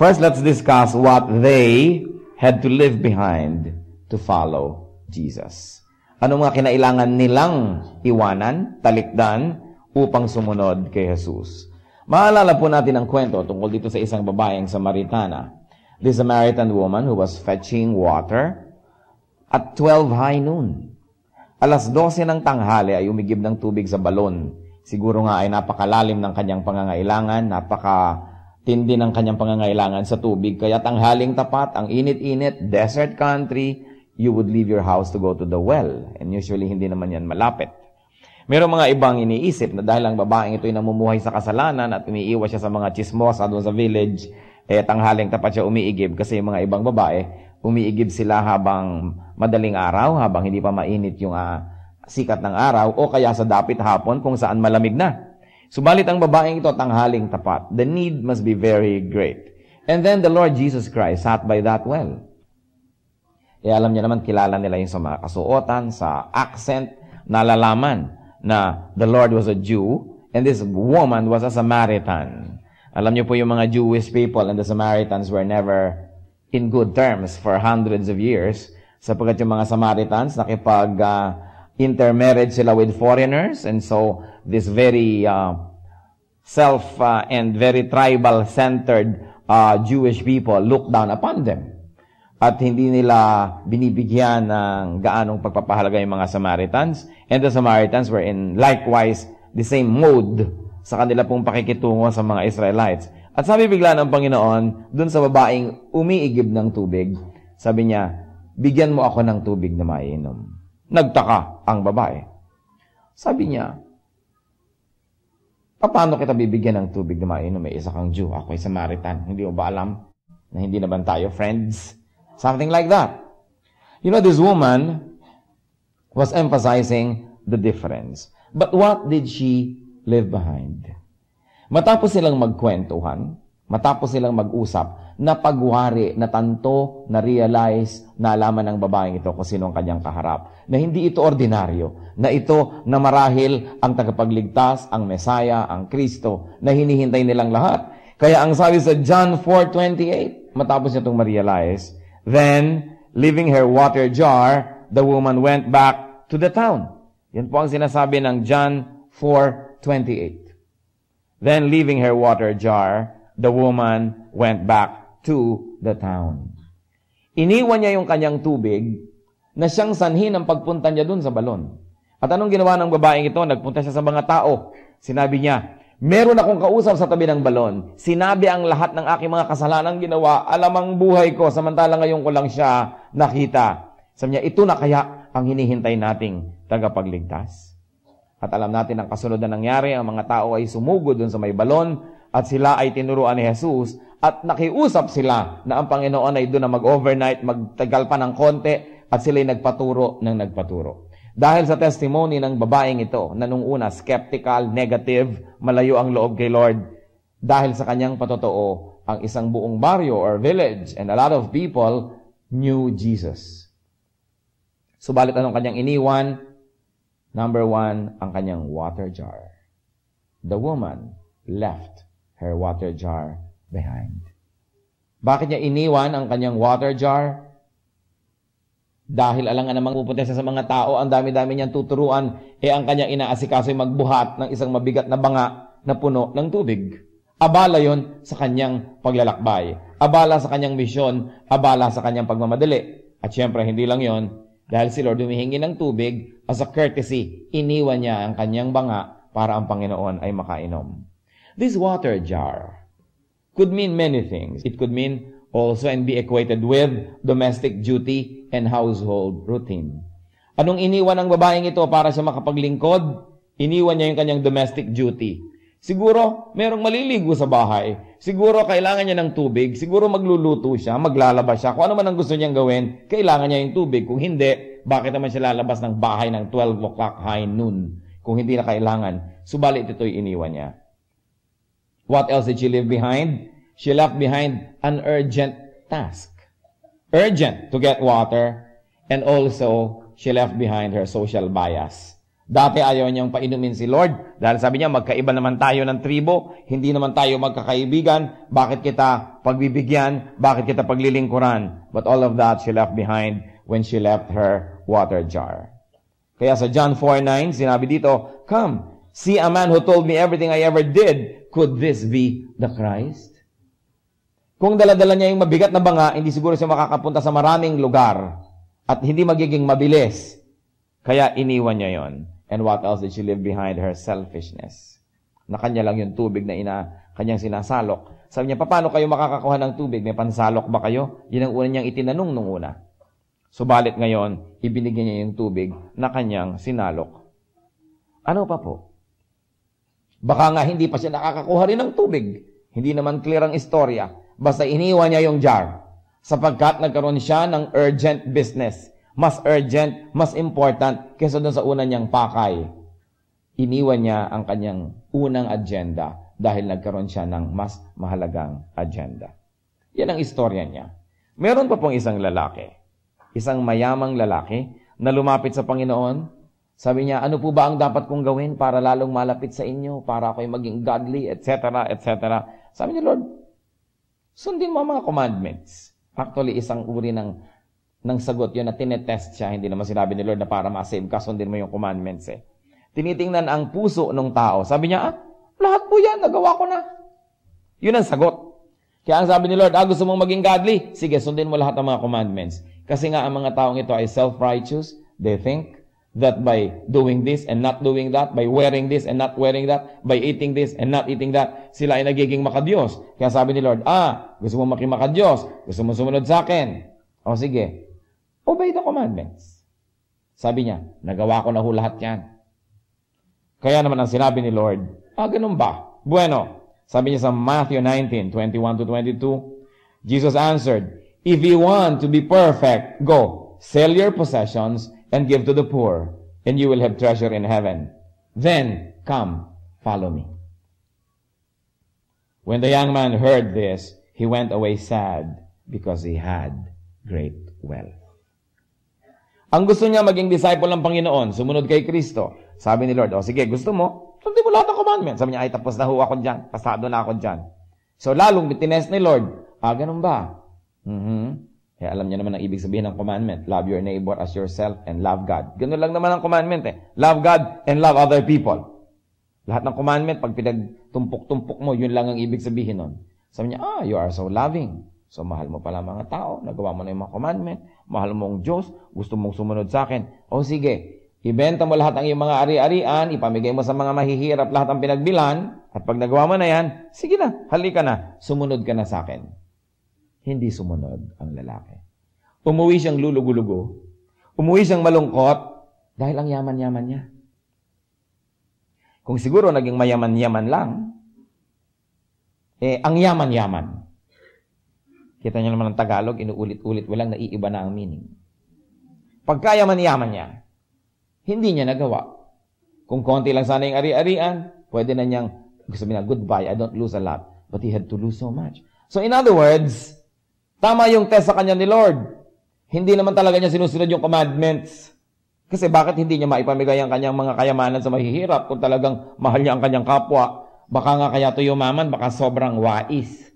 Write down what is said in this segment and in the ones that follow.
First, let's discuss what they had to leave behind to follow Jesus. Ano mga kinailangan nilang iwanan, talikdan, upang sumunod kay Jesus. Maalala po natin ang kwento tungkol dito sa isang babaeng Samaritana. This Samaritan woman who was fetching water at 12 high noon. Alas 12 ng tanghali ay umigib ng tubig sa balon. Siguro nga ay napakalalim ng kanyang pangangailangan, napaka tindi ng kanyang pangangailangan sa tubig. Kaya tanghaling tapat, ang init-init, desert country, you would leave your house to go to the well. And usually, hindi naman yan malapit. Merong mga ibang iniisip na dahil ang babaeng ito'y namumuhay sa kasalanan at umiiwas siya sa mga chismosa doon sa village, eh tanghaling tapat siya umiigib kasi yung mga ibang babae, umiigib sila habang madaling araw, habang hindi pa mainit yung uh, sikat ng araw o kaya sa dapit hapon kung saan malamig na. Subalit ang babaeng ito tanghaling tapat. The need must be very great. And then the Lord Jesus Christ sat by that well. Eh, alam niya naman, kilala nila yung sa mga kasuotan, sa accent, nalalaman na the Lord was a Jew and this woman was a Samaritan. Alam niyo po yung mga Jewish people and the Samaritans were never in good terms for hundreds of years sapagkat yung mga Samaritans nakipag uh, intermarriage sila with foreigners and so this very uh, self uh, and very tribal-centered uh, Jewish people looked down upon them. At hindi nila binibigyan ng gaanong pagpapahalaga yung mga Samaritans. And the Samaritans were in likewise the same mode sa kanila pong pakikitungo sa mga Israelites. At sabi bigla ng Panginoon, dun sa babaeng umiigib ng tubig, sabi niya, bigyan mo ako ng tubig na maiinom. Nagtaka ang babae. Sabi niya, Paano kita bibigyan ng tubig na mainom? May isa kang Jew, ako ay Samaritan. Hindi mo ba alam na hindi naman tayo friends? Something like that. You know, this woman was emphasizing the difference. But what did she leave behind? Matapos silang magkwentuhan, matapos silang mag-usap, na pagwari, na tanto, na realize, na alaman ng babaeng ito kung sino ang kanyang kaharap. Na hindi ito ordinaryo, na ito na marahil ang tagapagligtas, ang Mesaya, ang Kristo, na hinihintay nilang lahat. Kaya ang sabi sa John 4.28, matapos niya itong ma-realize, Then, leaving her water jar, the woman went back to the town. Yan po ang sinasabi ng John 4.28. Then, leaving her water jar, the woman went back to the town. Iniwan niya yung kanyang tubig na siyang sanhi ng pagpunta niya doon sa balon. At anong ginawa ng babaeng ito? Nagpunta siya sa mga tao. Sinabi niya, meron akong kausap sa tabi ng balon. Sinabi ang lahat ng aking mga kasalanan ginawa, alamang buhay ko, samantala ngayon ko lang siya nakita. Sabi niya, ito na kaya ang hinihintay nating tagapagligtas. At alam natin ang kasunod na nangyari, ang mga tao ay sumugod doon sa may balon at sila ay tinuruan ni Jesus at nakiusap sila na ang Panginoon ay doon na mag-overnight, magtagal pa ng konti, at sila'y nagpaturo ng nagpaturo. Dahil sa testimony ng babaeng ito, na nung una, skeptical, negative, malayo ang loob kay Lord, dahil sa kanyang patotoo, ang isang buong baryo or village and a lot of people knew Jesus. Subalit anong kanyang iniwan? Number one, ang kanyang water jar. The woman left her water jar behind. Bakit niya iniwan ang kanyang water jar? Dahil alangan namang pupunta siya sa mga tao, ang dami-dami niyang tuturuan, e ang kanyang inaasikaso ay magbuhat ng isang mabigat na banga na puno ng tubig. Abala yon sa kanyang paglalakbay. Abala sa kanyang misyon. Abala sa kanyang pagmamadali. At syempre, hindi lang yon Dahil si Lord humihingi ng tubig, as a courtesy, iniwan niya ang kanyang banga para ang Panginoon ay makainom. This water jar, could mean many things. It could mean also and be equated with domestic duty and household routine. Anong iniwan ng babaeng ito para siya makapaglingkod? Iniwan niya yung kanyang domestic duty. Siguro, merong maliligo sa bahay. Siguro, kailangan niya ng tubig. Siguro, magluluto siya, maglalabas siya. Kung ano man ang gusto niyang gawin, kailangan niya yung tubig. Kung hindi, bakit naman siya lalabas ng bahay ng 12 o'clock high noon? Kung hindi na kailangan, subalit ito'y iniwan niya. What else did she leave behind? She left behind an urgent task. Urgent to get water and also she left behind her social bias. Dati ayaw niyang painumin si Lord dahil sabi niya magkaiba naman tayo ng tribo, hindi naman tayo magkakaibigan, bakit kita pagbibigyan, bakit kita paglilingkuran? But all of that she left behind when she left her water jar. Kaya sa John 4:9 sinabi dito, "Come, see a man who told me everything I ever did could this be the Christ? Kung daladala niya yung mabigat na banga, hindi siguro siya makakapunta sa maraming lugar at hindi magiging mabilis. Kaya iniwan niya yon. And what else did she leave behind? Her selfishness. Na kanya lang yung tubig na ina, kanyang sinasalok. Sabi niya, paano kayo makakakuha ng tubig? May pansalok ba kayo? Yun ang una niyang itinanong nung una. Subalit ngayon, ibinigyan niya yung tubig na kanyang sinalok. Ano pa po? Baka nga hindi pa siya nakakakuha rin ng tubig. Hindi naman clear ang istorya. Basta iniwan niya yung jar. Sapagkat nagkaroon siya ng urgent business. Mas urgent, mas important kaysa doon sa una niyang pakay. Iniwan niya ang kanyang unang agenda dahil nagkaroon siya ng mas mahalagang agenda. Yan ang istorya niya. Meron pa pong isang lalaki, isang mayamang lalaki na lumapit sa Panginoon sabi niya, ano po ba ang dapat kong gawin para lalong malapit sa inyo, para ako'y maging godly, etc., etc. Sabi niya, Lord, sundin mo ang mga commandments. Actually, isang uri ng, ng sagot yun na tinetest siya. Hindi naman sinabi ni Lord na para ma-save ka, sundin mo yung commandments eh. Tinitingnan ang puso ng tao. Sabi niya, ah, lahat po yan, nagawa ko na. Yun ang sagot. Kaya ang sabi ni Lord, ah, gusto mong maging godly? Sige, sundin mo lahat ng mga commandments. Kasi nga, ang mga taong ito ay self-righteous. They think that by doing this and not doing that, by wearing this and not wearing that, by eating this and not eating that, sila ay nagiging makadiyos. Kaya sabi ni Lord, ah, gusto mo makimakadiyos, gusto mo sumunod sa akin. O sige, obey the commandments. Sabi niya, nagawa ko na ho lahat yan. Kaya naman ang sinabi ni Lord, ah, ganun ba? Bueno, sabi niya sa Matthew 19, 21 to 22, Jesus answered, If you want to be perfect, go, sell your possessions and give to the poor, and you will have treasure in heaven. Then come, follow me. When the young man heard this, he went away sad because he had great wealth. Ang gusto niya maging disciple ng Panginoon, sumunod kay Kristo. Sabi ni Lord, o sige, gusto mo? Sundin mo lahat ng commandments. Sabi niya, ay tapos na ho ako dyan. Pasado na ako dyan. So lalong bitines ni Lord, ah, ganun ba? Mm-hmm. Kaya eh, alam niya naman ang ibig sabihin ng commandment. Love your neighbor as yourself and love God. Ganun lang naman ang commandment eh. Love God and love other people. Lahat ng commandment, pag pinagtumpok-tumpok mo, yun lang ang ibig sabihin nun. Sabi niya, ah, you are so loving. So, mahal mo pala mga tao. Nagawa mo na yung mga commandment. Mahal mo ang Diyos. Gusto mong sumunod sa akin. O sige, ibenta mo lahat ng iyong mga ari-arian. Ipamigay mo sa mga mahihirap lahat ang pinagbilan. At pag nagawa mo na yan, sige na, halika na. Sumunod ka na sa akin hindi sumunod ang lalaki. Umuwi siyang lulugulugo. Umuwi siyang malungkot dahil ang yaman-yaman niya. Kung siguro naging mayaman-yaman lang, eh, ang yaman-yaman. Kita niyo naman ang Tagalog, inuulit-ulit, walang naiiba na ang meaning. Pagkayaman-yaman niya, hindi niya nagawa. Kung konti lang sana yung ari-arian, pwede na niyang, gusto niya, goodbye, I don't lose a lot. But he had to lose so much. So in other words, Tama yung test sa kanya ni Lord. Hindi naman talaga niya sinusunod yung commandments. Kasi bakit hindi niya maipamigay ang kanyang mga kayamanan sa mahihirap kung talagang mahal niya ang kanyang kapwa? Baka nga kaya to yumaman, baka sobrang wais.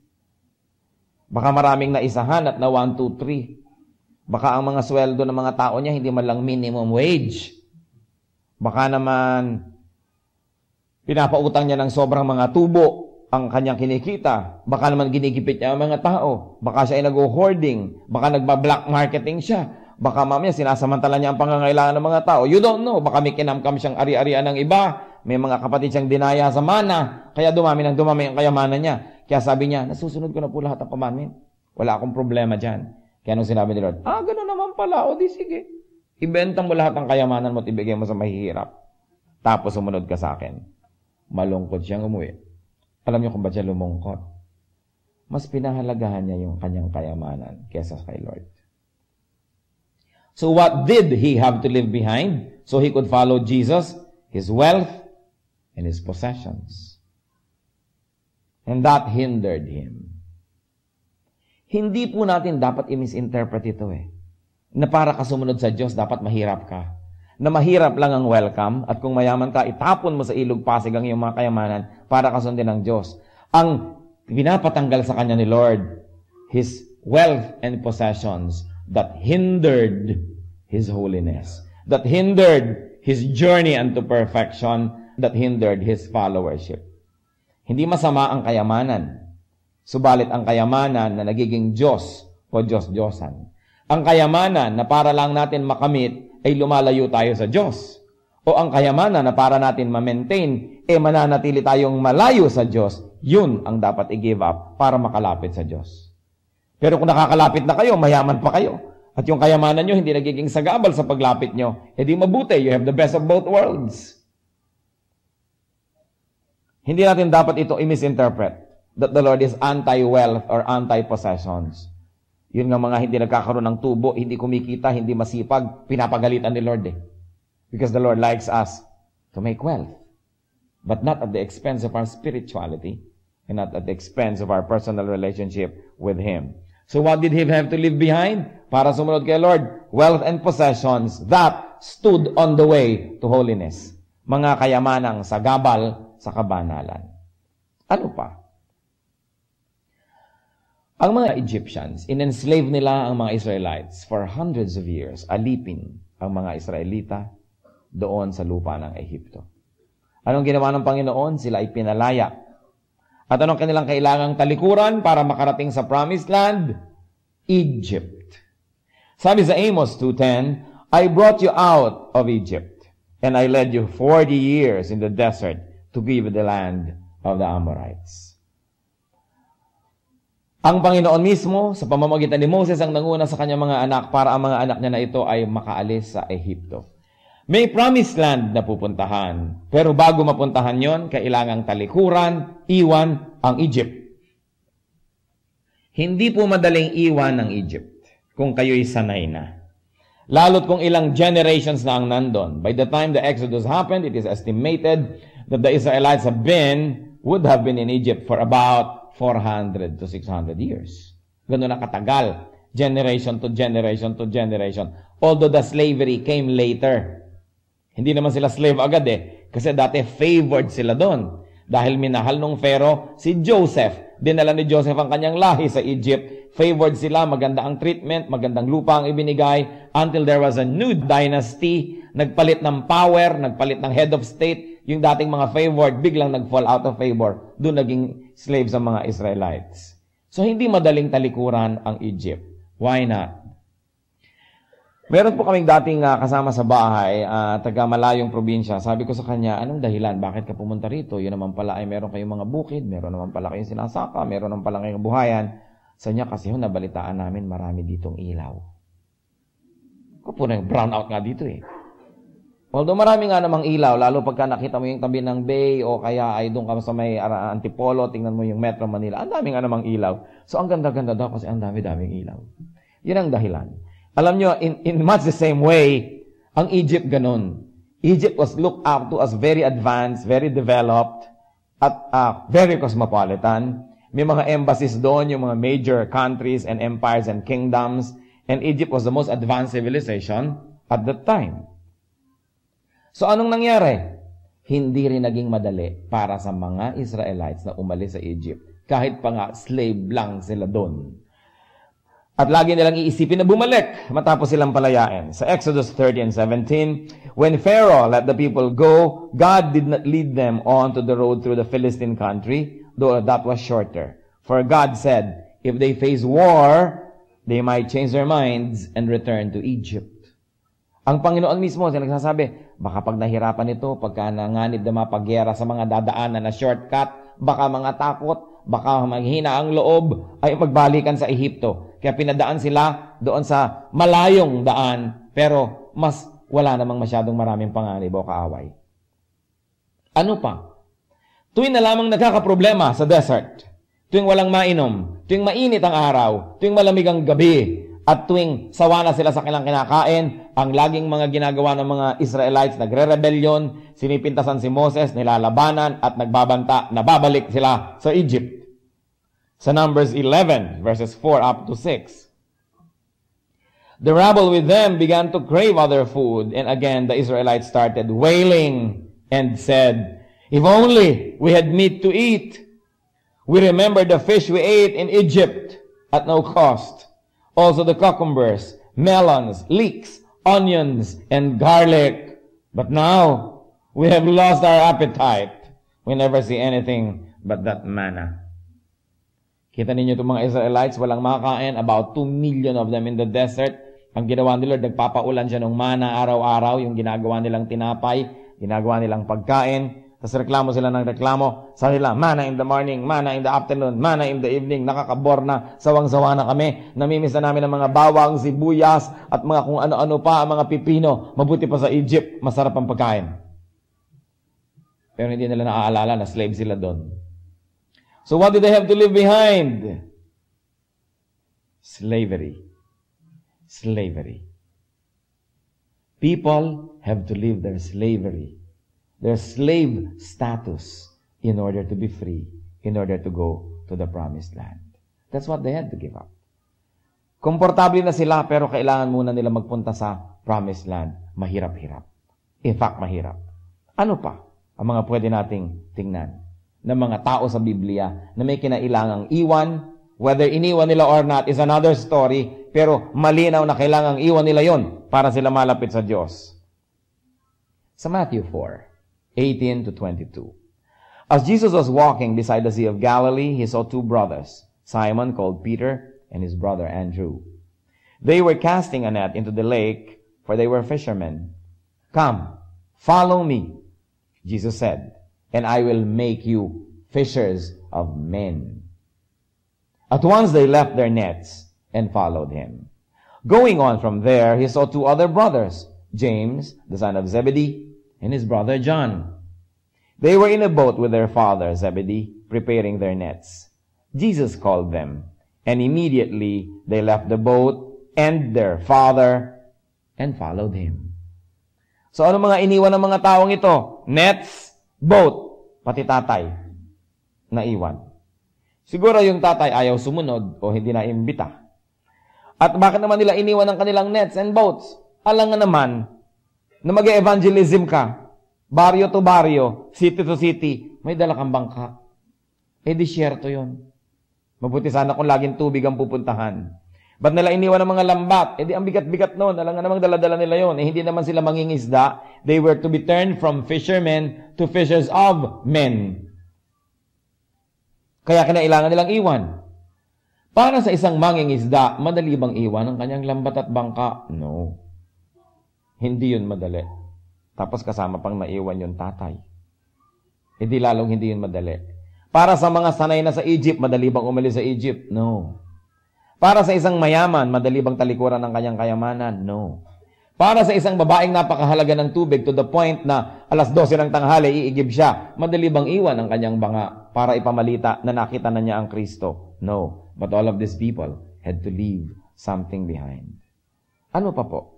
Baka maraming naisahan at na 1, 2, 3. Baka ang mga sweldo ng mga tao niya hindi man lang minimum wage. Baka naman pinapautang niya ng sobrang mga tubo ang kanyang kinikita. Baka naman ginigipit niya ang mga tao. Baka siya ay nag-hoarding. Baka nagba-black marketing siya. Baka mamaya sinasamantala niya ang pangangailangan ng mga tao. You don't know. Baka may kinamkam siyang ari-arian ng iba. May mga kapatid siyang dinaya sa mana. Kaya dumami ng dumami ang kayamanan niya. Kaya sabi niya, nasusunod ko na po lahat ng commandment. Wala akong problema dyan. Kaya nung sinabi ni Lord, ah, ganoon naman pala. O di sige. Ibenta mo lahat ang kayamanan mo at ibigay mo sa mahihirap. Tapos sumunod ka sa akin. Malungkot siyang umuwi. Alam niyo kung ba't siya lumungkot? Mas pinahalagahan niya yung kanyang kayamanan kesa kay Lord. So what did he have to leave behind so he could follow Jesus? His wealth and his possessions. And that hindered him. Hindi po natin dapat i-misinterpret ito eh. Na para ka sumunod sa Diyos, dapat mahirap ka na mahirap lang ang welcome at kung mayaman ka, itapon mo sa ilog pasig ang iyong mga kayamanan para kasundin ng Diyos. Ang pinapatanggal sa kanya ni Lord, His wealth and possessions that hindered His holiness, that hindered His journey unto perfection, that hindered His followership. Hindi masama ang kayamanan, subalit ang kayamanan na nagiging Diyos o Diyos-Diyosan. Ang kayamanan na para lang natin makamit ay lumalayo tayo sa Diyos. O ang kayamanan na para natin ma-maintain, eh mananatili tayong malayo sa Diyos, yun ang dapat i-give up para makalapit sa Diyos. Pero kung nakakalapit na kayo, mayaman pa kayo. At yung kayamanan nyo, hindi nagiging sagabal sa paglapit nyo. Eh di mabuti, you have the best of both worlds. Hindi natin dapat ito i-misinterpret that the Lord is anti-wealth or anti-possessions. Yun nga mga hindi nagkakaroon ng tubo, hindi kumikita, hindi masipag, pinapagalitan ni Lord eh. Because the Lord likes us to make wealth. But not at the expense of our spirituality and not at the expense of our personal relationship with Him. So what did he have to leave behind? Para sumunod kay Lord, wealth and possessions that stood on the way to holiness. Mga kayamanang sa gabal, sa kabanalan. Ano pa? Ang mga Egyptians, inenslave nila ang mga Israelites for hundreds of years, alipin ang mga Israelita doon sa lupa ng Ehipto. Anong ginawa ng Panginoon? Sila ay pinalaya. At anong kanilang kailangang talikuran para makarating sa Promised Land? Egypt. Sabi sa Amos 2.10, I brought you out of Egypt, and I led you 40 years in the desert to give the land of the Amorites. Ang Panginoon mismo sa pamamagitan ni Moses ang nanguna sa kanyang mga anak para ang mga anak niya na ito ay makaalis sa Ehipto. May promised land na pupuntahan, pero bago mapuntahan yon, kailangang talikuran, iwan ang Egypt. Hindi po madaling iwan ang Egypt kung kayo'y sanay na. Lalo't kung ilang generations na ang nandon. By the time the Exodus happened, it is estimated that the Israelites have been, would have been in Egypt for about 400 to 600 years. Ganun ang katagal. Generation to generation to generation. Although the slavery came later. Hindi naman sila slave agad eh. Kasi dati favored sila doon. Dahil minahal nung Pharaoh si Joseph. Dinala ni Joseph ang kanyang lahi sa Egypt. Favored sila, maganda ang treatment, magandang lupa ang ibinigay. Until there was a new dynasty. Nagpalit ng power, nagpalit ng head of state. Yung dating mga favored, biglang nag-fall out of favor. Doon naging slaves ang mga Israelites. So hindi madaling talikuran ang Egypt. Why not? Meron po kaming dating uh, kasama sa bahay, uh, ah, taga malayong probinsya. Sabi ko sa kanya, anong dahilan? Bakit ka pumunta rito? Yun naman pala ay meron kayong mga bukid, meron naman pala kayong sinasaka, meron naman pala kayong buhayan. Sa niya kasi ho, nabalitaan namin marami ditong ilaw. Ko po na brown out nga dito eh. Although marami nga namang ilaw, lalo pagka nakita mo yung tabi ng bay o kaya ay doon ka sa may Antipolo, tingnan mo yung Metro Manila, ang dami nga namang ilaw. So ang ganda-ganda daw kasi ang dami-daming ilaw. Yun ang dahilan. Alam nyo, in, in much the same way, ang Egypt ganun. Egypt was looked up to as very advanced, very developed, at uh, very cosmopolitan. May mga embassies doon, yung mga major countries and empires and kingdoms. And Egypt was the most advanced civilization at that time. So anong nangyari? Hindi rin naging madali para sa mga Israelites na umalis sa Egypt. Kahit pa nga slave lang sila doon. At lagi nilang iisipin na bumalik matapos silang palayain. Sa Exodus 30 and 17, When Pharaoh let the people go, God did not lead them on to the road through the Philistine country, though that was shorter. For God said, If they face war, they might change their minds and return to Egypt. Ang Panginoon mismo, siya nagsasabi, Baka pag nahirapan ito, pagka nanganib na mapagyera sa mga dadaanan na shortcut, baka mga takot, baka maghina ang loob, ay magbalikan sa Ehipto. Kaya pinadaan sila doon sa malayong daan, pero mas wala namang masyadong maraming panganib o kaaway. Ano pa? Tuwing na lamang nagkakaproblema sa desert, tuwing walang mainom, tuwing mainit ang araw, tuwing malamig ang gabi, at tuwing sawa na sila sa kanilang kinakain, ang laging mga ginagawa ng mga Israelites, nagre-rebellion, sinipintasan si Moses, nilalabanan at nagbabanta na babalik sila sa Egypt. Sa Numbers 11, verses 4 up to 6. The rabble with them began to crave other food, and again the Israelites started wailing and said, If only we had meat to eat! We remember the fish we ate in Egypt at no cost. Also the cucumbers, melons, leeks, onions, and garlic. But now, we have lost our appetite. We never see anything but that manna. Kita ninyo itong mga Israelites, walang makakain, about 2 million of them in the desert. Ang ginawa ni Lord, nagpapaulan siya ng mana araw-araw, yung ginagawa nilang tinapay, ginagawa nilang pagkain. Tapos reklamo sila ng reklamo. Sa nila, mana in the morning, mana in the afternoon, mana in the evening. Nakakabor na, sawang-sawa na kami. Namimiss na namin ang mga bawang, sibuyas, at mga kung ano-ano pa, ang mga pipino. Mabuti pa sa Egypt, masarap ang pagkain. Pero hindi nila naaalala na slave sila doon. So what did they have to leave behind? Slavery. Slavery. People have to leave their slavery their slave status in order to be free, in order to go to the promised land. That's what they had to give up. Komportable na sila pero kailangan muna nila magpunta sa promised land. Mahirap-hirap. In fact, mahirap. Ano pa ang mga pwede nating tingnan ng mga tao sa Biblia na may kinailangang iwan, whether iniwan nila or not is another story, pero malinaw na kailangang iwan nila yon para sila malapit sa Diyos. Sa Matthew 4, 18 to 22. As Jesus was walking beside the Sea of Galilee, he saw two brothers, Simon called Peter and his brother Andrew. They were casting a net into the lake, for they were fishermen. Come, follow me, Jesus said, and I will make you fishers of men. At once they left their nets and followed him. Going on from there, he saw two other brothers, James, the son of Zebedee, and his brother John. They were in a boat with their father Zebedee, preparing their nets. Jesus called them, and immediately they left the boat and their father and followed him. So ano mga iniwan ng mga taong ito? Nets, boat, pati tatay. na iwan. Siguro yung tatay ayaw sumunod o hindi na imbita. At bakit naman nila iniwan ang kanilang nets and boats? Alang nga naman, na mag-evangelism ka, baryo to baryo, city to city, may dala kang bangka. Eh, disyerto yon. Mabuti sana kung laging tubig ang pupuntahan. Ba't nila iniwan ng mga lambat? Eh, di ang bigat-bigat noon. Alam nga namang daladala nila yon. Eh, hindi naman sila mangingisda. They were to be turned from fishermen to fishers of men. Kaya kinailangan nilang iwan. Para sa isang mangingisda, madali bang iwan ang kanyang lambat at bangka? No. Hindi yun madali. Tapos kasama pang maiwan yung tatay. Hindi eh, lalong hindi yun madali. Para sa mga sanay na sa Egypt, madali bang umalis sa Egypt? No. Para sa isang mayaman, madali bang talikuran ng kanyang kayamanan? No. Para sa isang babaeng napakahalaga ng tubig to the point na alas 12 ng tanghali iigib siya, madali bang iwan ang kanyang banga para ipamalita na nakita na niya ang Kristo? No. But all of these people had to leave something behind. Ano pa po?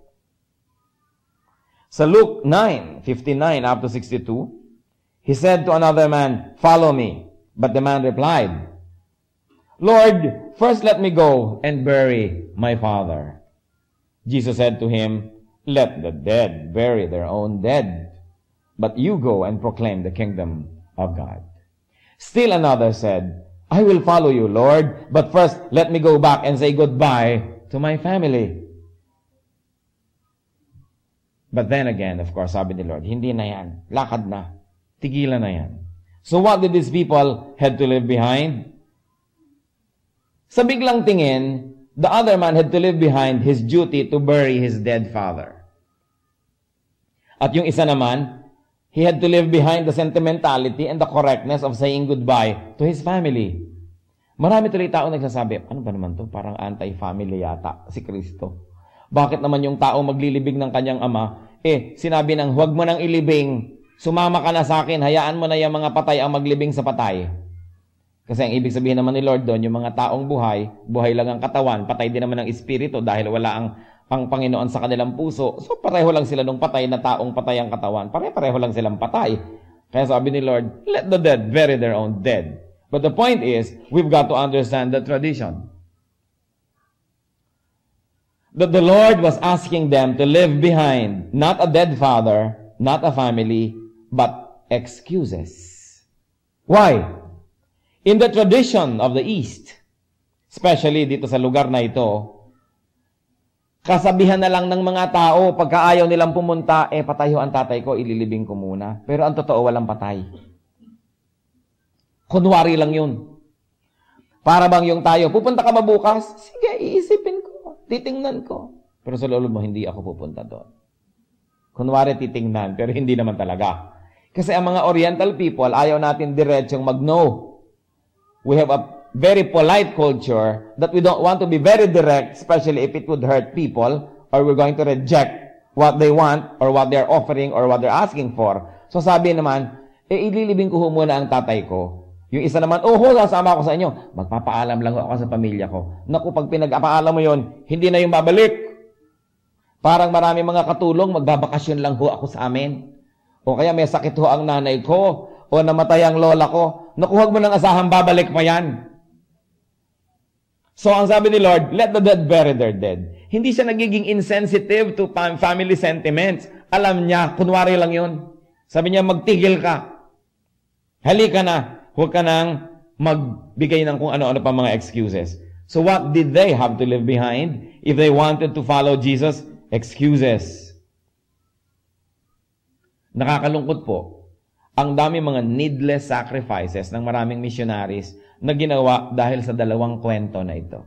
So Luke 9, 59 up to 62, he said to another man, follow me. But the man replied, Lord, first let me go and bury my father. Jesus said to him, let the dead bury their own dead, but you go and proclaim the kingdom of God. Still another said, I will follow you, Lord, but first let me go back and say goodbye to my family. But then again, of course, sabi ni Lord, hindi na yan. Lakad na. Tigilan na yan. So what did these people had to leave behind? Sa biglang tingin, the other man had to leave behind his duty to bury his dead father. At yung isa naman, he had to leave behind the sentimentality and the correctness of saying goodbye to his family. Marami tuloy tao nagsasabi, ano ba naman to? Parang anti-family yata si Kristo. Bakit naman yung tao maglilibing ng kanyang ama? Eh, sinabi ng, huwag mo nang ilibing. Sumama ka na sa akin. Hayaan mo na yung mga patay ang maglibing sa patay. Kasi ang ibig sabihin naman ni Lord doon, yung mga taong buhay, buhay lang ang katawan, patay din naman ang espiritu dahil wala ang ang Panginoon sa kanilang puso. So pareho lang sila nung patay na taong patay ang katawan. Pare-pareho lang silang patay. Kaya sabi ni Lord, let the dead bury their own dead. But the point is, we've got to understand the tradition that the Lord was asking them to leave behind not a dead father, not a family, but excuses. Why? In the tradition of the East, especially dito sa lugar na ito, kasabihan na lang ng mga tao, pagkaayaw nilang pumunta, eh patayo ang tatay ko, ililibing ko muna. Pero ang totoo, walang patay. Kunwari lang yun. Para bang yung tayo, pupunta ka mabukas? Sige, iisipin titingnan ko. Pero sa loob mo, hindi ako pupunta doon. Kunwari titingnan, pero hindi naman talaga. Kasi ang mga Oriental people, ayaw natin diretsyong mag-no. We have a very polite culture that we don't want to be very direct, especially if it would hurt people or we're going to reject what they want or what they're offering or what they're asking for. So sabi naman, eh ililibing ko muna ang tatay ko yung isa naman, oho, sasama ako sa inyo. Magpapaalam lang ako sa pamilya ko. Naku, pag pinagpapaalam mo yon, hindi na yung babalik. Parang marami mga katulong, magbabakasyon lang ho ako sa amin. O kaya may sakit ho ang nanay ko, o namatay ang lola ko. Naku, huwag mo ng asahan, babalik pa yan. So ang sabi ni Lord, let the dead bury their dead. Hindi siya nagiging insensitive to family sentiments. Alam niya, kunwari lang yun. Sabi niya, magtigil ka. Halika na, Huwag ka nang magbigay ng kung ano-ano pa mga excuses. So what did they have to leave behind if they wanted to follow Jesus? Excuses. Nakakalungkot po. Ang dami mga needless sacrifices ng maraming missionaries na ginawa dahil sa dalawang kwento na ito.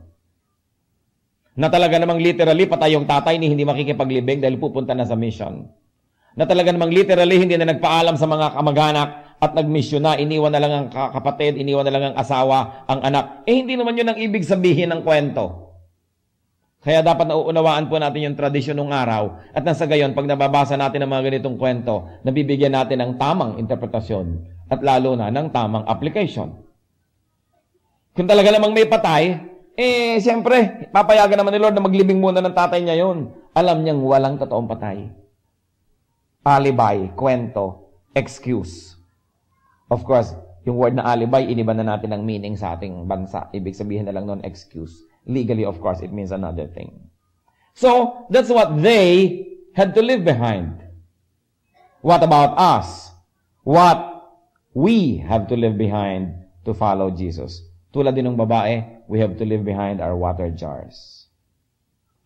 Na talaga namang literally patay yung tatay ni hindi makikipaglibing dahil pupunta na sa mission. Na talaga namang literally hindi na nagpaalam sa mga kamag-anak at nagmisyon na, iniwan na lang ang kapatid, iniwan na lang ang asawa, ang anak. Eh hindi naman yun ang ibig sabihin ng kwento. Kaya dapat nauunawaan po natin yung tradisyon ng araw at nasa gayon, pag nababasa natin ang mga ganitong kwento, nabibigyan natin ng tamang interpretasyon at lalo na ng tamang application. Kung talaga namang may patay, eh siyempre, papayagan naman ni Lord na maglibing muna ng tatay niya yon. Alam niyang walang totoong patay. Alibay, kwento, excuse. Of course, yung word na alibi, iniba na natin ang meaning sa ating bansa. Ibig sabihin na lang noon, excuse. Legally, of course, it means another thing. So, that's what they had to leave behind. What about us? What we have to leave behind to follow Jesus. Tulad din ng babae, we have to leave behind our water jars.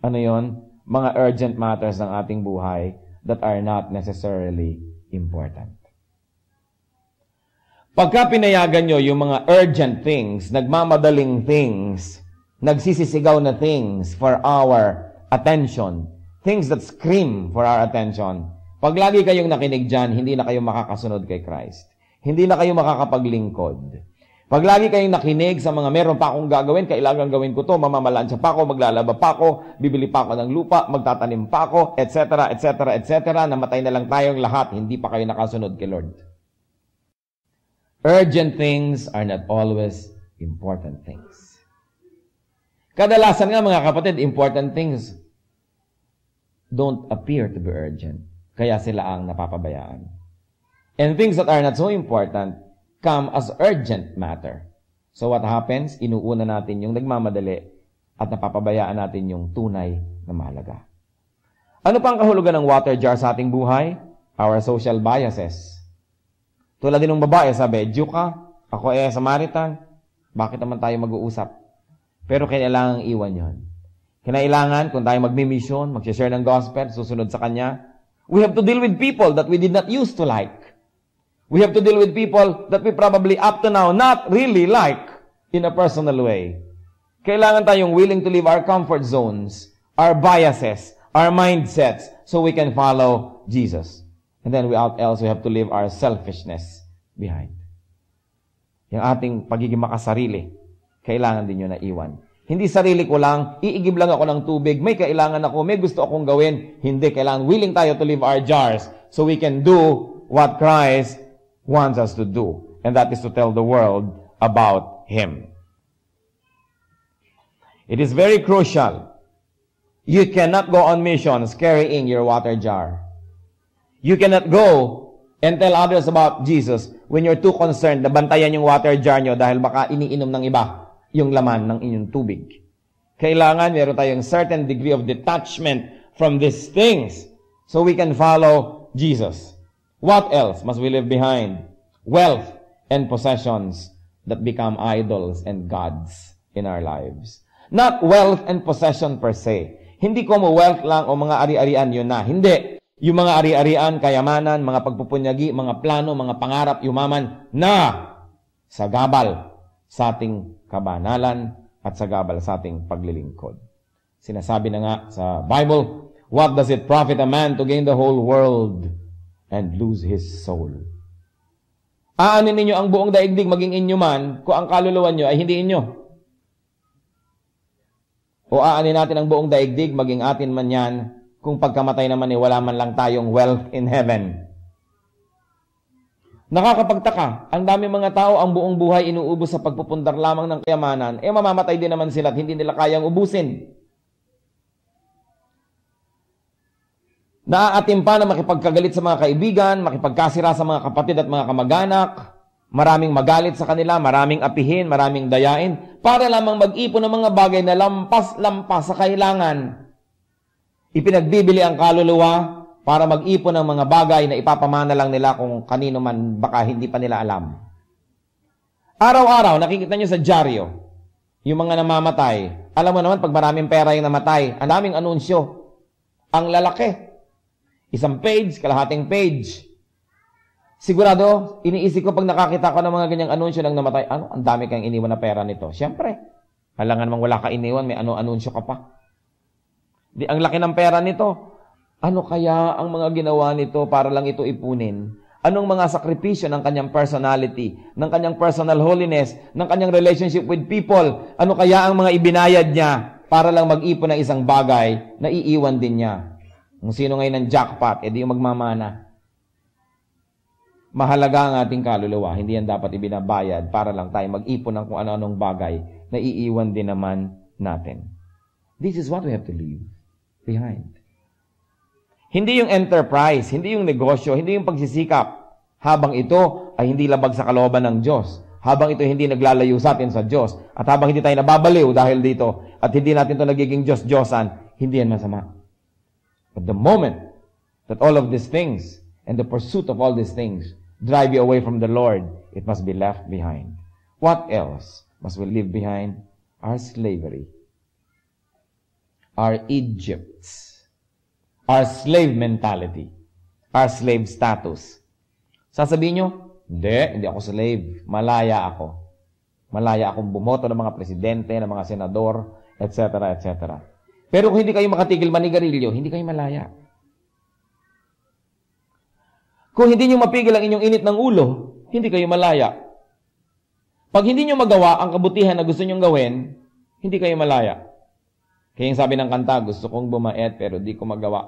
Ano yon? Mga urgent matters ng ating buhay that are not necessarily important. Pagka pinayagan nyo yung mga urgent things, nagmamadaling things, nagsisisigaw na things for our attention, things that scream for our attention, pag lagi kayong nakinig dyan, hindi na kayo makakasunod kay Christ. Hindi na kayo makakapaglingkod. Pag lagi kayong nakinig sa mga meron pa akong gagawin, kailangan gawin ko to, mamamalansya pa ako, maglalaba pa ako, bibili pa ako ng lupa, magtatanim pa ako, etc., etc., etc., namatay na lang tayong lahat, hindi pa kayo nakasunod kay Lord. Urgent things are not always important things. Kadalasan nga mga kapatid, important things don't appear to be urgent. Kaya sila ang napapabayaan. And things that are not so important come as urgent matter. So what happens? Inuuna natin yung nagmamadali at napapabayaan natin yung tunay na mahalaga. Ano pang kahulugan ng water jar sa ating buhay? Our social biases tulad din ng babae, sabi, Jew ka, ako ay Samaritan, bakit naman tayo mag-uusap? Pero kailangan iwan yon. Kailangan kung tayo magmi-mission, mag-share ng gospel, susunod sa Kanya, we have to deal with people that we did not used to like. We have to deal with people that we probably up to now not really like in a personal way. Kailangan tayong willing to leave our comfort zones, our biases, our mindsets, so we can follow Jesus. And then without else, we have to leave our selfishness behind. Yung ating pagiging makasarili, kailangan din yun na iwan. Hindi sarili ko lang, iigib lang ako ng tubig, may kailangan ako, may gusto akong gawin. Hindi, kailangan willing tayo to leave our jars so we can do what Christ wants us to do. And that is to tell the world about Him. It is very crucial. You cannot go on missions carrying your water jar. You cannot go and tell others about Jesus when you're too concerned na bantayan yung water jar nyo dahil baka iniinom ng iba yung laman ng inyong tubig. Kailangan meron tayong certain degree of detachment from these things so we can follow Jesus. What else must we leave behind? Wealth and possessions that become idols and gods in our lives. Not wealth and possession per se. Hindi ko mo wealth lang o mga ari-arian yun na. Hindi. Yung mga ari-arian, kayamanan, mga pagpupunyagi, mga plano, mga pangarap, yumaman na sa gabal sa ating kabanalan at sa gabal sa ating paglilingkod. Sinasabi na nga sa Bible, What does it profit a man to gain the whole world and lose his soul? Aanin ninyo ang buong daigdig maging inyo man kung ang kaluluwa nyo ay hindi inyo. O aanin natin ang buong daigdig, maging atin man yan, kung pagkamatay naman eh, wala man lang tayong wealth in heaven. Nakakapagtaka, ang dami mga tao ang buong buhay inuubos sa pagpupundar lamang ng kayamanan, eh mamamatay din naman sila at hindi nila kayang ubusin. Naaatim pa na makipagkagalit sa mga kaibigan, makipagkasira sa mga kapatid at mga kamag-anak, maraming magalit sa kanila, maraming apihin, maraming dayain, para lamang mag-ipon ng mga bagay na lampas-lampas sa kailangan Ipinagbibili ang kaluluwa para mag-ipon ng mga bagay na ipapamana lang nila kung kanino man baka hindi pa nila alam. Araw-araw, nakikita nyo sa dyaryo, yung mga namamatay. Alam mo naman, pag maraming pera yung namatay, ang daming anunsyo. Ang lalaki. Isang page, kalahating page. Sigurado, iniisip ko pag nakakita ko ng mga ganyang anunsyo ng namatay, ano, ang dami kang iniwan na pera nito. Siyempre, halangan mang wala ka iniwan, may ano-anunsyo ka pa. Di, ang laki ng pera nito. Ano kaya ang mga ginawa nito para lang ito ipunin? Anong mga sakripisyo ng kanyang personality, ng kanyang personal holiness, ng kanyang relationship with people? Ano kaya ang mga ibinayad niya para lang mag-ipon ng isang bagay na iiwan din niya? Kung sino ngayon ang jackpot, edi eh, yung magmamana. Mahalaga ang ating kaluluwa, hindi yan dapat ibinabayad para lang tayo mag-ipon ng kung ano-anong bagay na iiwan din naman natin. This is what we have to leave behind. Hindi yung enterprise, hindi yung negosyo, hindi yung pagsisikap. Habang ito ay hindi labag sa kalooban ng Diyos. Habang ito hindi naglalayo sa atin sa Diyos. At habang hindi tayo nababaliw dahil dito at hindi natin ito nagiging Diyos-Diyosan, hindi yan masama. But the moment that all of these things and the pursuit of all these things drive you away from the Lord, it must be left behind. What else must we leave behind? Our slavery our Egypts, our slave mentality, our slave status. Sasabihin nyo, hindi, hindi ako slave. Malaya ako. Malaya akong bumoto ng mga presidente, ng mga senador, etc., etc. Pero kung hindi kayo makatigil manigarilyo, hindi kayo malaya. Kung hindi nyo mapigil ang inyong init ng ulo, hindi kayo malaya. Pag hindi nyo magawa ang kabutihan na gusto nyong gawin, hindi kayo malaya. Kaya yung sabi ng kanta, gusto kong bumait pero di ko magawa.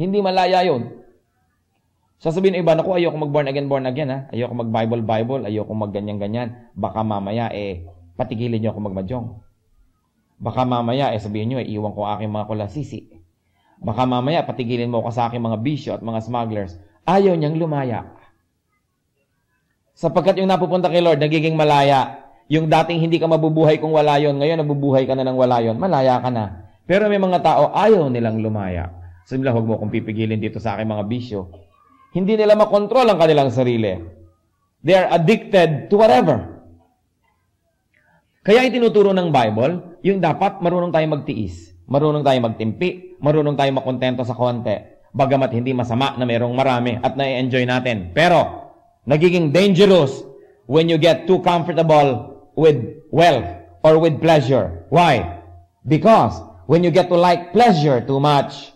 Hindi malaya yun. Sasabihin ng iba, naku, ayoko mag-born again, born again, ha? Ayoko mag-Bible, Bible, ayoko mag-ganyan-ganyan. Baka mamaya, eh, patigilin niyo ako magmadyong. Baka mamaya, eh, sabihin niyo, eh, iwan ko aking mga kulasisi. Baka mamaya, patigilin mo ako sa aking mga bisyo at mga smugglers. Ayaw niyang lumaya. Sapagkat yung napupunta kay Lord, nagiging malaya, yung dating hindi ka mabubuhay kung wala yon, ngayon nabubuhay ka na ng wala yon, malaya ka na. Pero may mga tao, ayaw nilang lumaya. Sabi nila, huwag mo akong pipigilin dito sa aking mga bisyo. Hindi nila makontrol ang kanilang sarili. They are addicted to whatever. Kaya itinuturo ng Bible, yung dapat marunong tayong magtiis, marunong tayong magtimpi, marunong tayong makontento sa konti, bagamat hindi masama na mayroong marami at na-enjoy natin. Pero, nagiging dangerous when you get too comfortable with wealth or with pleasure. Why? Because when you get to like pleasure too much,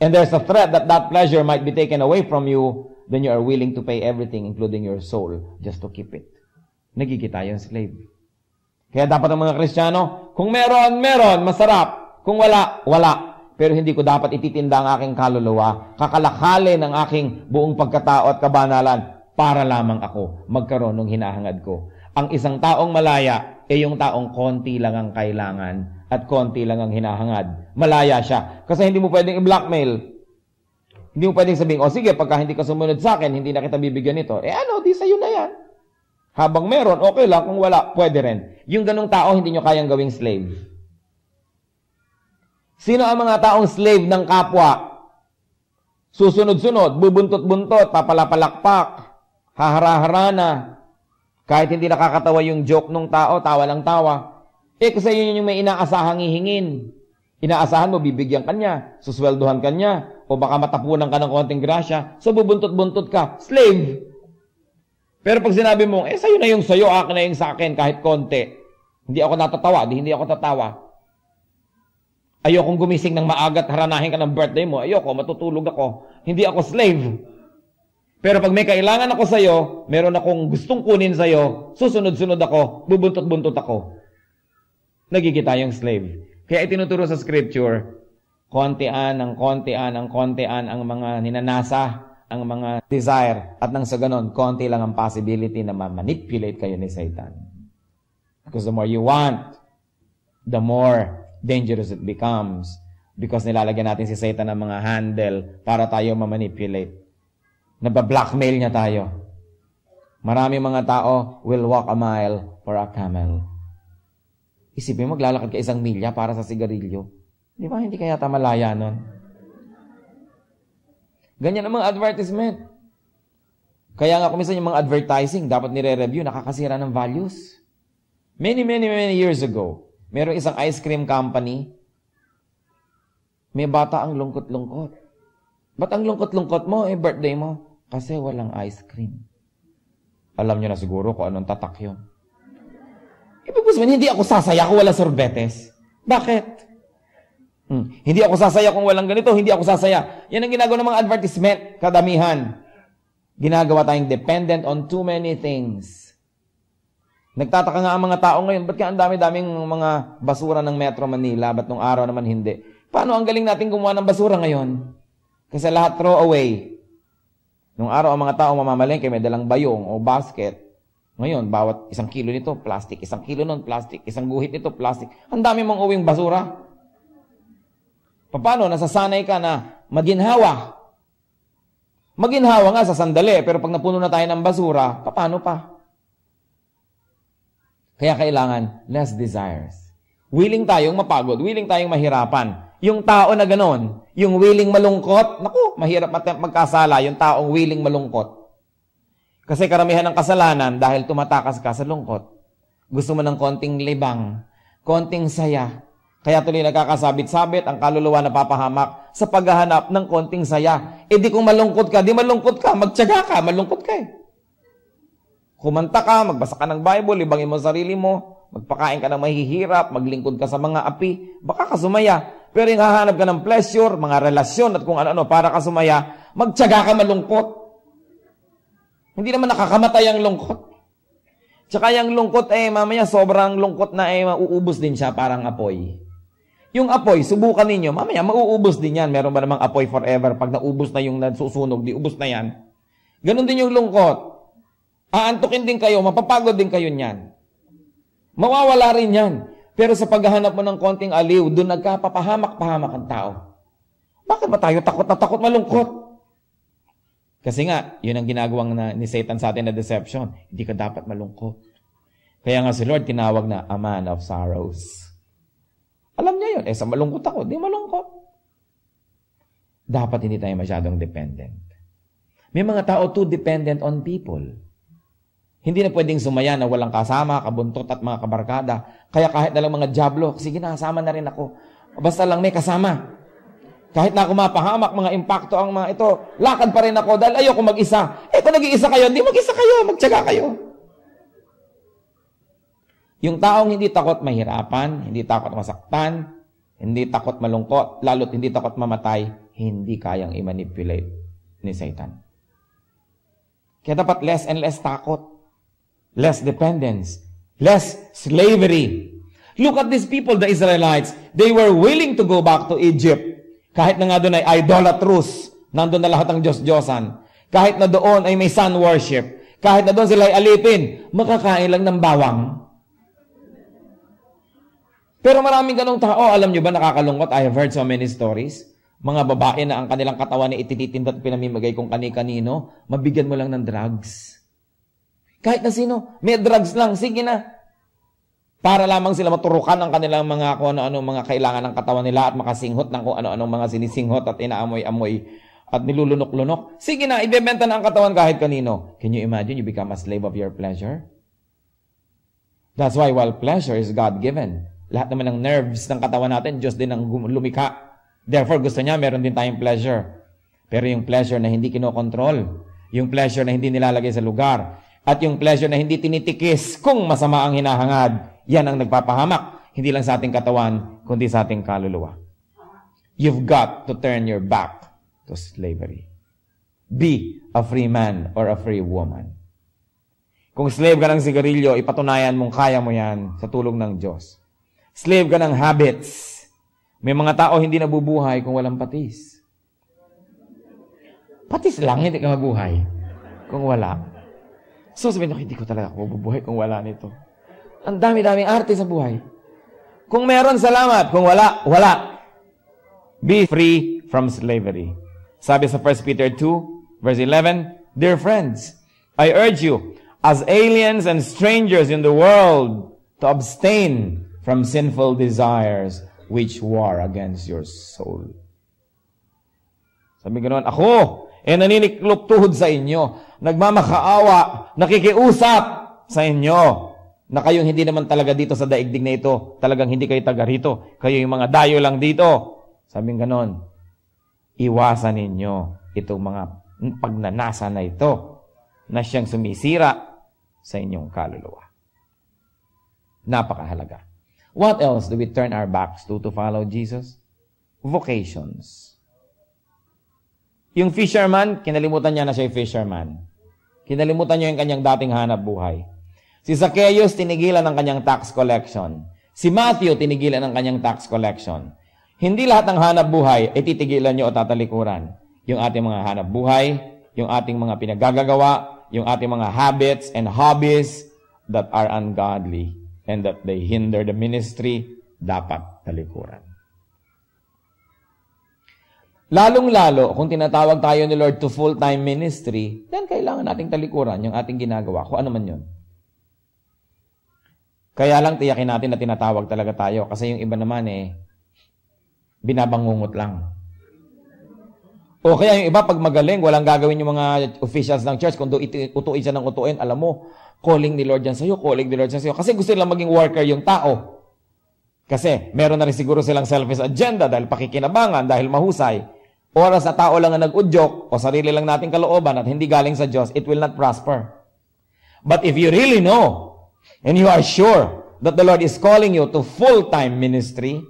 and there's a threat that that pleasure might be taken away from you, then you are willing to pay everything, including your soul, just to keep it. Nagigita yung slave. Kaya dapat ang mga Kristiyano, kung meron, meron, masarap. Kung wala, wala. Pero hindi ko dapat ititinda ang aking kaluluwa, kakalakalin ng aking buong pagkatao at kabanalan para lamang ako magkaroon ng hinahangad ko ang isang taong malaya ay eh yung taong konti lang ang kailangan at konti lang ang hinahangad. Malaya siya. Kasi hindi mo pwedeng i-blackmail. Hindi mo pwedeng sabihin, o sige, pagka hindi ka sumunod sa akin, hindi na kita bibigyan nito. Eh ano, di sa'yo na yan. Habang meron, okay lang. Kung wala, pwede rin. Yung ganong tao, hindi nyo kayang gawing slave. Sino ang mga taong slave ng kapwa? Susunod-sunod, bubuntot-buntot, papalapalakpak, haharahara na, kahit hindi nakakatawa yung joke ng tao, tawa lang tawa. Eh kasi yun yung may inaasahang hihingin. Inaasahan mo, bibigyan ka niya, susweldohan ka niya, o baka matapunan ka ng konting grasya, so bubuntot-buntot ka, slave. Pero pag sinabi mo, eh sa'yo na yung sa'yo, akin na yung sa akin, kahit konti, hindi ako natatawa, di hindi ako tatawa. Ayokong gumising ng maagat, haranahin ka ng birthday mo, ayoko, matutulog ako, hindi ako slave. Pero pag may kailangan ako sa iyo, meron akong gustong kunin sa iyo, susunod-sunod ako, bubuntot-buntot ako. Nagkikita yung slave. Kaya itinuturo sa scripture, kontian ang kontian ang kontian ang mga ninanasa, ang mga desire, at nang sa ganon, konti lang ang possibility na ma-manipulate kayo ni Satan. Because the more you want, the more dangerous it becomes. Because nilalagyan natin si Satan ng mga handle para tayo ma-manipulate. Nabablockmail niya tayo. Maraming mga tao will walk a mile for a camel. Isipin mo, maglalakad ka isang milya para sa sigarilyo. Di ba? Hindi kaya tamalaya nun. Ganyan ang mga advertisement. Kaya nga kumisan yung mga advertising, dapat nire-review, nakakasira ng values. Many, many, many years ago, mayroong isang ice cream company, may bata ang lungkot-lungkot. Ba't ang lungkot-lungkot mo? Eh, birthday mo. Kasi walang ice cream. Alam niyo na siguro kung anong tatak yun. Ibig sabihin, hindi ako sasaya kung walang sorbetes. Bakit? Hmm. Hindi ako sasaya kung walang ganito, hindi ako sasaya. Yan ang ginagawa ng mga advertisement, kadamihan. Ginagawa tayong dependent on too many things. Nagtataka nga ang mga tao ngayon, ba't kaya ang dami-daming mga basura ng Metro Manila, ba't nung araw naman hindi? Paano ang galing natin gumawa ng basura ngayon? Kasi lahat throw away. Nung araw ang mga tao mamamalengke, may dalang bayong o basket. Ngayon, bawat isang kilo nito, plastic. Isang kilo nun, plastic. Isang guhit nito, plastic. Ang dami mong uwing basura. Paano? Nasasanay ka na maginhawa. Maginhawa nga sa sandali, pero pag napuno na tayo ng basura, paano pa? Kaya kailangan less desires. Willing tayong mapagod, willing tayong mahirapan. Yung tao na ganon, yung willing malungkot, naku, mahirap magkasala yung taong willing malungkot. Kasi karamihan ng kasalanan dahil tumatakas ka sa lungkot. Gusto mo ng konting libang, konting saya. Kaya tuloy nagkakasabit-sabit ang kaluluwa na papahamak sa paghahanap ng konting saya. E di kung malungkot ka, di malungkot ka, magtyaga ka, malungkot ka eh. Kumanta ka, magbasa ka ng Bible, libangin mo sarili mo, magpakain ka ng mahihirap, maglingkod ka sa mga api, baka ka sumaya. Pero yung hahanap ka ng pleasure, mga relasyon at kung ano-ano para ka sumaya, magtsaga ka malungkot. Hindi naman nakakamatay ang lungkot. Tsaka yung lungkot eh, mamaya sobrang lungkot na eh, mauubos din siya parang apoy. Yung apoy, subukan ninyo, mamaya mauubos din yan. Meron ba namang apoy forever? Pag naubos na yung nasusunog, di ubos na yan. Ganon din yung lungkot. Aantukin din kayo, mapapagod din kayo niyan. Mawawala rin yan. Pero sa paghahanap mo ng konting aliw, doon nagkapapahamak-pahamak ang tao. Bakit ba tayo takot na takot malungkot? Kasi nga, yun ang ginagawang na, ni Satan sa atin na deception. Hindi ka dapat malungkot. Kaya nga si Lord tinawag na a man of sorrows. Alam niya yun. Eh, sa malungkot ako, di malungkot. Dapat hindi tayo masyadong dependent. May mga tao too dependent on people. Hindi na pwedeng sumaya na walang kasama, kabuntot at mga kabarkada. Kaya kahit na lang mga jablo, sige na, kasama na rin ako. Basta lang may kasama. Kahit na ako mapahamak, mga impacto ang mga ito, lakad pa rin ako dahil ayoko mag-isa. Eh kung nag-iisa kayo, hindi mag-isa kayo, magtyaga kayo. Yung taong hindi takot mahirapan, hindi takot masaktan, hindi takot malungkot, lalo't hindi takot mamatay, hindi kayang i-manipulate ni Satan. Kaya dapat less and less takot less dependence, less slavery. Look at these people, the Israelites. They were willing to go back to Egypt. Kahit na nga doon ay idolatrous, nandun na lahat ng Diyos-Diyosan. Kahit na doon ay may sun worship. Kahit na doon sila ay alipin, makakain lang ng bawang. Pero maraming ganong tao, alam nyo ba, nakakalungkot. I have heard so many stories. Mga babae na ang kanilang katawan ay itititindot pinamimagay kung kani-kanino, mabigyan mo lang ng drugs. Kahit na sino, may drugs lang, sige na. Para lamang sila maturukan ang kanilang mga kung ano-ano mga kailangan ng katawan nila at makasinghot ng kung ano-anong mga sinisinghot at inaamoy-amoy at nilulunok-lunok. Sige na, ibebenta na ang katawan kahit kanino. Can you imagine you become a slave of your pleasure? That's why while pleasure is God-given, lahat naman ng nerves ng katawan natin, Diyos din ang lumika. Therefore, gusto niya, meron din tayong pleasure. Pero yung pleasure na hindi kinokontrol, yung pleasure na hindi nilalagay sa lugar, at yung pleasure na hindi tinitikis kung masama ang hinahangad, yan ang nagpapahamak, hindi lang sa ating katawan, kundi sa ating kaluluwa. You've got to turn your back to slavery. Be a free man or a free woman. Kung slave ka ng sigarilyo, ipatunayan mong kaya mo yan sa tulong ng Diyos. Slave ka ng habits. May mga tao hindi nabubuhay kung walang patis. Patis lang, hindi ka mabuhay. Kung wala. So sabihin niyo, hindi ko talaga ako mabubuhay kung wala nito. Ang dami-daming arte sa buhay. Kung meron, salamat. Kung wala, wala. Be free from slavery. Sabi sa 1 Peter 2, verse 11, Dear friends, I urge you, as aliens and strangers in the world, to abstain from sinful desires which war against your soul. Sabi ganoon, ako, eh naniniklop tuhod sa inyo, nagmamakaawa, nakikiusap sa inyo, na kayong hindi naman talaga dito sa daigdig na ito, talagang hindi kayo taga rito, kayo yung mga dayo lang dito. Sabi ganoon, iwasan ninyo itong mga pagnanasa na ito na siyang sumisira sa inyong kaluluwa. Napakahalaga. What else do we turn our backs to to follow Jesus? Vocations. Yung fisherman, kinalimutan niya na siya yung fisherman. Kinalimutan niya yung kanyang dating hanap buhay. Si Zacchaeus, tinigilan ng kanyang tax collection. Si Matthew, tinigilan ng kanyang tax collection. Hindi lahat ng hanap buhay, ay titigilan niyo o tatalikuran. Yung ating mga hanap buhay, yung ating mga pinagagagawa, yung ating mga habits and hobbies that are ungodly and that they hinder the ministry, dapat talikuran. Lalong-lalo, kung tinatawag tayo ni Lord to full-time ministry, then kailangan nating talikuran yung ating ginagawa, kung ano man yun. Kaya lang tiyakin natin na tinatawag talaga tayo kasi yung iba naman eh, binabangungot lang. O kaya yung iba, pag magaling, walang gagawin yung mga officials ng church. Kung utuin siya ng utuin, alam mo, calling ni Lord yan sa'yo, calling ni Lord yan sa'yo. Kasi gusto nilang maging worker yung tao. Kasi meron na rin siguro silang selfish agenda dahil pakikinabangan, dahil mahusay oras sa tao lang ang nag nagudyok o sarili lang nating kalooban at hindi galing sa Diyos, it will not prosper. But if you really know and you are sure that the Lord is calling you to full-time ministry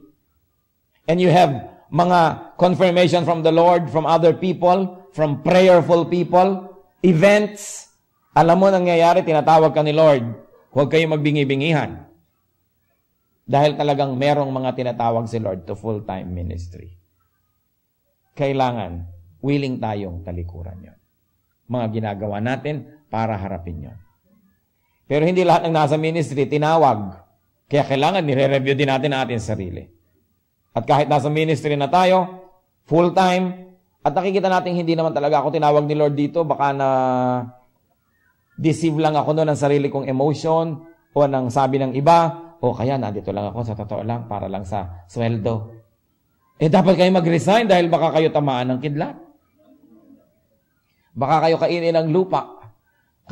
and you have mga confirmation from the Lord, from other people, from prayerful people, events, alam mo nangyayari, tinatawag ka ni Lord, huwag kayong magbingi-bingihan. Dahil talagang merong mga tinatawag si Lord to full-time ministry kailangan willing tayong talikuran yon. Mga ginagawa natin para harapin yon. Pero hindi lahat ng nasa ministry tinawag. Kaya kailangan nire-review din natin ang ating sarili. At kahit nasa ministry na tayo, full-time, at nakikita natin hindi naman talaga ako tinawag ni Lord dito, baka na deceive lang ako noon ng sarili kong emotion o ng sabi ng iba, o kaya nandito lang ako sa totoo lang para lang sa sweldo. Eh dapat kayo mag-resign dahil baka kayo tamaan ng kidlat. Baka kayo kainin ng lupa.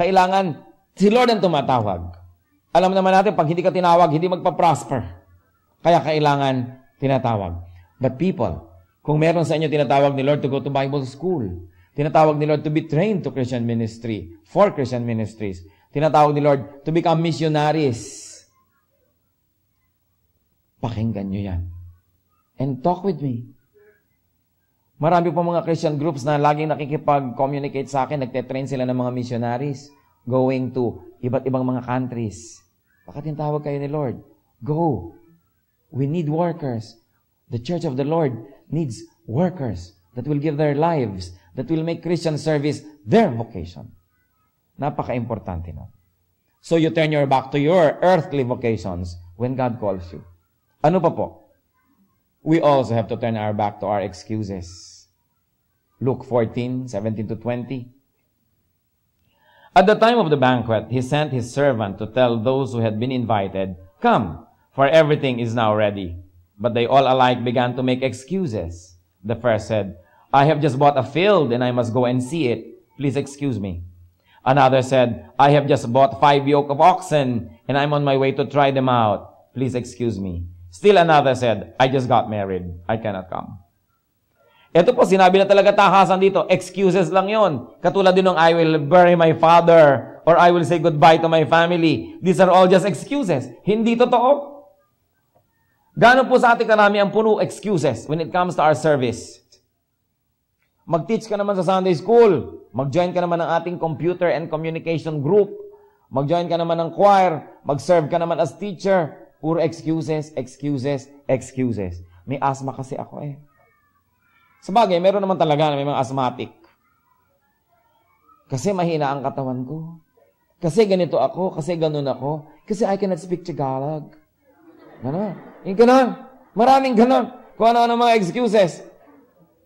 Kailangan si Lord ang tumatawag. Alam naman natin, pag hindi ka tinawag, hindi magpa-prosper. Kaya kailangan tinatawag. But people, kung meron sa inyo tinatawag ni Lord to go to Bible school, tinatawag ni Lord to be trained to Christian ministry, for Christian ministries, tinatawag ni Lord to become missionaries, pakinggan nyo yan and talk with me. Marami pa mga Christian groups na laging nakikipag-communicate sa akin, nagte-train sila ng mga missionaries going to iba't ibang mga countries. Bakit yung tawag kayo ni Lord? Go. We need workers. The Church of the Lord needs workers that will give their lives, that will make Christian service their vocation. Napaka-importante na. So you turn your back to your earthly vocations when God calls you. Ano pa po? we also have to turn our back to our excuses. Luke 14, 17 to 20. At the time of the banquet, he sent his servant to tell those who had been invited, Come, for everything is now ready. But they all alike began to make excuses. The first said, I have just bought a field and I must go and see it. Please excuse me. Another said, I have just bought five yoke of oxen and I'm on my way to try them out. Please excuse me. Still another said, I just got married. I cannot come. Ito po, sinabi na talaga tahasan dito. Excuses lang yon. Katulad din ng I will bury my father or I will say goodbye to my family. These are all just excuses. Hindi totoo. Gano'n po sa ating karami ang puno excuses when it comes to our service. Mag-teach ka naman sa Sunday school. Mag-join ka naman ng ating computer and communication group. Mag-join ka naman ng choir. Mag-serve ka naman as teacher. Puro excuses, excuses, excuses. May asthma kasi ako eh. Sa bagay, meron naman talaga na may mga asthmatic. Kasi mahina ang katawan ko. Kasi ganito ako, kasi ganun ako, kasi I cannot speak Tagalog. Ano? Yung ganun. Maraming ganun. Kung ano-ano mga excuses.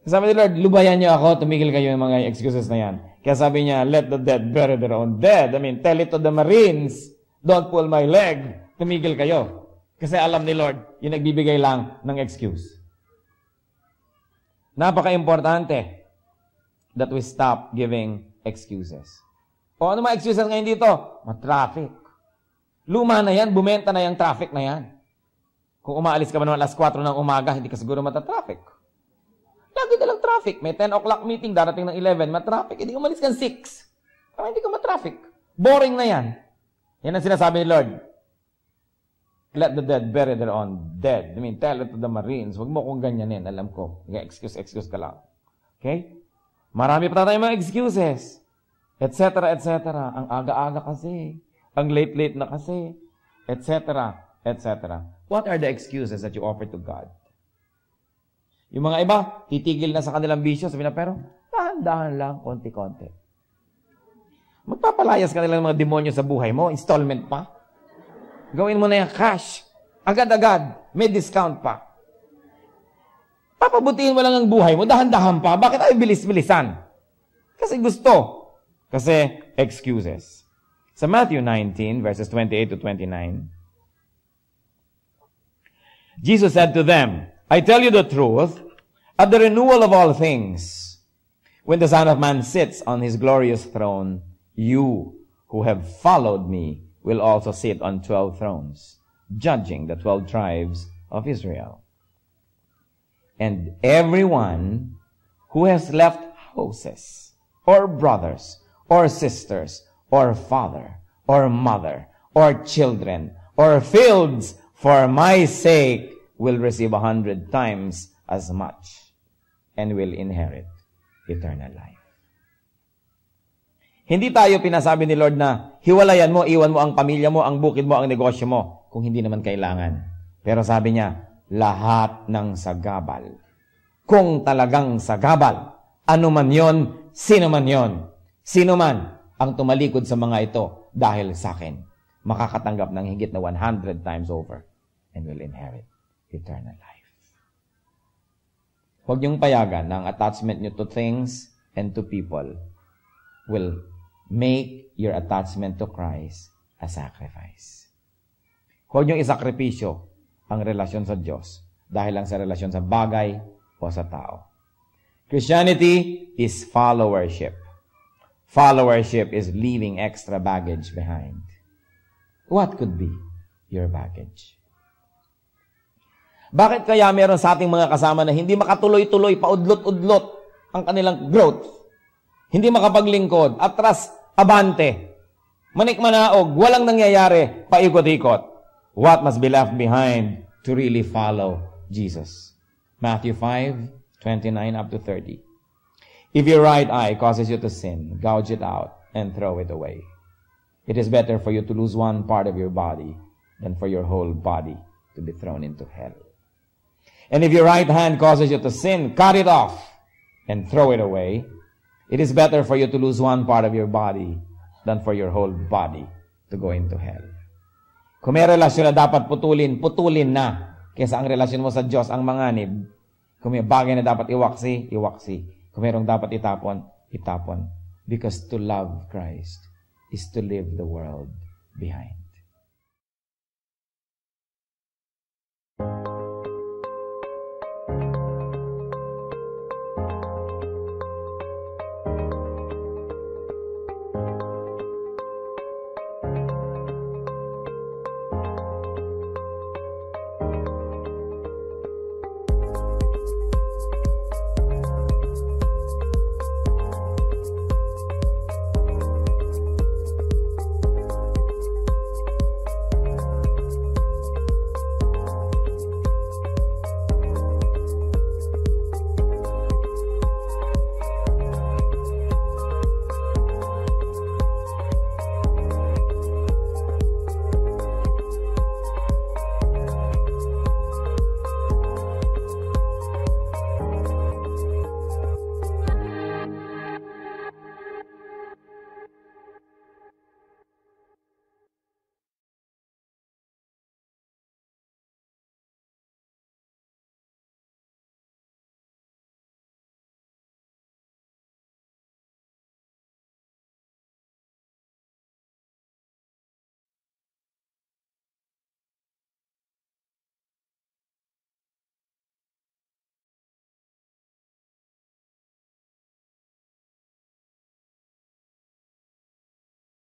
Sabi ni Lord, lubayan niyo ako, tumigil kayo ng mga excuses na yan. Kaya sabi niya, let the dead bury their own dead. I mean, tell it to the marines, don't pull my leg. Tumigil kayo. Kasi alam ni Lord, yung nagbibigay lang ng excuse. Napaka-importante that we stop giving excuses. O ano mga excuses ngayon dito? Ma-traffic. Luma na yan, bumenta na yung traffic na yan. Kung umaalis ka ba naman alas 4 ng umaga, hindi ka siguro matatraffic. Lagi na lang traffic. May 10 o'clock meeting, darating ng 11, matraffic. Hindi umalis ka 6. Para hindi ka matraffic. Boring na yan. Yan ang sinasabi ni Lord let the dead bury their own dead. I mean, tell it to the Marines, wag mo kong ganyanin, alam ko. Excuse, excuse ka lang. Okay? Marami pa tayong mga excuses. Etc., etc. Ang aga-aga kasi. Ang late-late na kasi. Etc., etc. What are the excuses that you offer to God? Yung mga iba, titigil na sa kanilang bisyo. Sabi na, pero dahan-dahan lang, konti-konti. Magpapalayas ka nilang mga demonyo sa buhay mo. Installment pa. Gawin mo na yan cash. Agad-agad. May discount pa. Papabutiin mo lang ang buhay mo. Dahan-dahan pa. Bakit ay bilis-bilisan? Kasi gusto. Kasi excuses. Sa Matthew 19, verses 28 to 29, Jesus said to them, I tell you the truth, at the renewal of all things, when the Son of Man sits on his glorious throne, you who have followed me will also sit on 12 thrones, judging the 12 tribes of Israel. And everyone who has left houses, or brothers, or sisters, or father, or mother, or children, or fields for my sake will receive a hundred times as much and will inherit eternal life. Hindi tayo pinasabi ni Lord na hiwalayan mo, iwan mo ang pamilya mo, ang bukid mo, ang negosyo mo, kung hindi naman kailangan. Pero sabi niya, lahat ng sagabal. Kung talagang sagabal, ano man yon, sino man yon, sino man ang tumalikod sa mga ito dahil sa akin, makakatanggap ng higit na 100 times over and will inherit eternal life. Huwag niyong payagan na ang attachment niyo to things and to people will Make your attachment to Christ a sacrifice. Huwag niyong isakripisyo ang relasyon sa Diyos dahil lang sa relasyon sa bagay o sa tao. Christianity is followership. Followership is leaving extra baggage behind. What could be your baggage? Bakit kaya meron sa ating mga kasama na hindi makatuloy-tuloy, paudlot-udlot ang kanilang growth? Hindi makapaglingkod, atras abante. Manikmanaog, walang nangyayari, paikot-ikot. What must be left behind to really follow Jesus? Matthew 5, 29 up to 30. If your right eye causes you to sin, gouge it out and throw it away. It is better for you to lose one part of your body than for your whole body to be thrown into hell. And if your right hand causes you to sin, cut it off and throw it away. It is better for you to lose one part of your body than for your whole body to go into hell. Kung may relasyon na dapat putulin, putulin na kaysa ang relasyon mo sa Diyos ang manganib. Kung may bagay na dapat iwaksi, iwaksi. Kung mayroong dapat itapon, itapon. Because to love Christ is to leave the world behind.